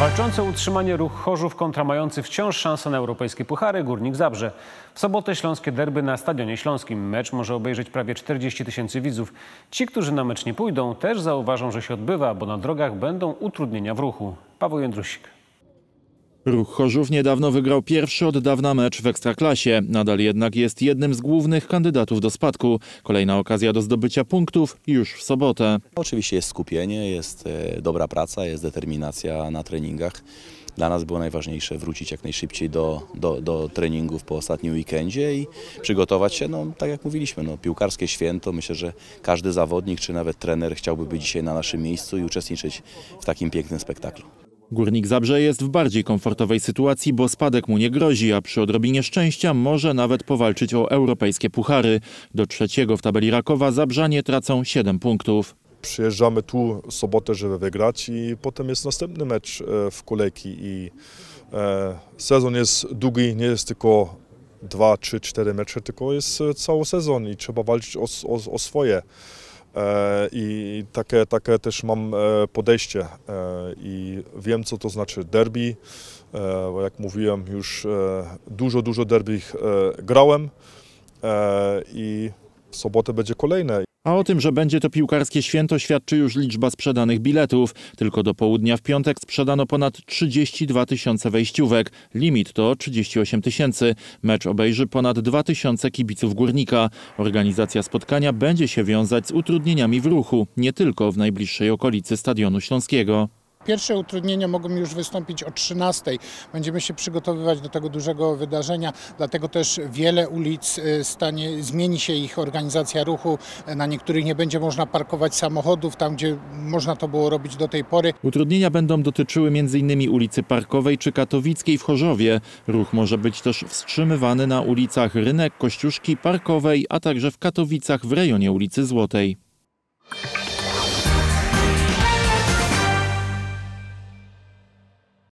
Walczące utrzymanie ruch Chorzów kontra mający wciąż szansę na europejskie puchary Górnik Zabrze. W sobotę śląskie derby na Stadionie Śląskim. Mecz może obejrzeć prawie 40 tysięcy widzów. Ci, którzy na mecz nie pójdą też zauważą, że się odbywa, bo na drogach będą utrudnienia w ruchu. Paweł Jędrusik. Ruch Chorzów niedawno wygrał pierwszy od dawna mecz w Ekstraklasie. Nadal jednak jest jednym z głównych kandydatów do spadku. Kolejna okazja do zdobycia punktów już w sobotę. Oczywiście jest skupienie, jest e, dobra praca, jest determinacja na treningach. Dla nas było najważniejsze wrócić jak najszybciej do, do, do treningów po ostatnim weekendzie i przygotować się, no tak jak mówiliśmy, no, piłkarskie święto. Myślę, że każdy zawodnik czy nawet trener chciałby być dzisiaj na naszym miejscu i uczestniczyć w takim pięknym spektaklu. Górnik Zabrze jest w bardziej komfortowej sytuacji, bo spadek mu nie grozi, a przy odrobinie szczęścia może nawet powalczyć o europejskie puchary. Do trzeciego w tabeli Rakowa Zabrzanie tracą 7 punktów. Przyjeżdżamy tu sobotę, żeby wygrać i potem jest następny mecz e, w kolejki i e, sezon jest długi, nie jest tylko 2, 3, 4 mecze, tylko jest e, cały sezon i trzeba walczyć o, o, o swoje. E, I takie, takie też mam e, podejście e, i wiem, co to znaczy derby. bo Jak mówiłem, już dużo, dużo derby grałem i w sobotę będzie kolejne. A o tym, że będzie to piłkarskie święto, świadczy już liczba sprzedanych biletów. Tylko do południa w piątek sprzedano ponad 32 tysiące wejściówek. Limit to 38 tysięcy. Mecz obejrzy ponad 2 tysiące kibiców górnika. Organizacja spotkania będzie się wiązać z utrudnieniami w ruchu, nie tylko w najbliższej okolicy Stadionu Śląskiego. Pierwsze utrudnienia mogą już wystąpić o 13. Będziemy się przygotowywać do tego dużego wydarzenia, dlatego też wiele ulic y, stanie, zmieni się ich organizacja ruchu. Na niektórych nie będzie można parkować samochodów, tam gdzie można to było robić do tej pory. Utrudnienia będą dotyczyły m.in. ulicy Parkowej czy Katowickiej w Chorzowie. Ruch może być też wstrzymywany na ulicach Rynek, Kościuszki, Parkowej, a także w Katowicach w rejonie ulicy Złotej.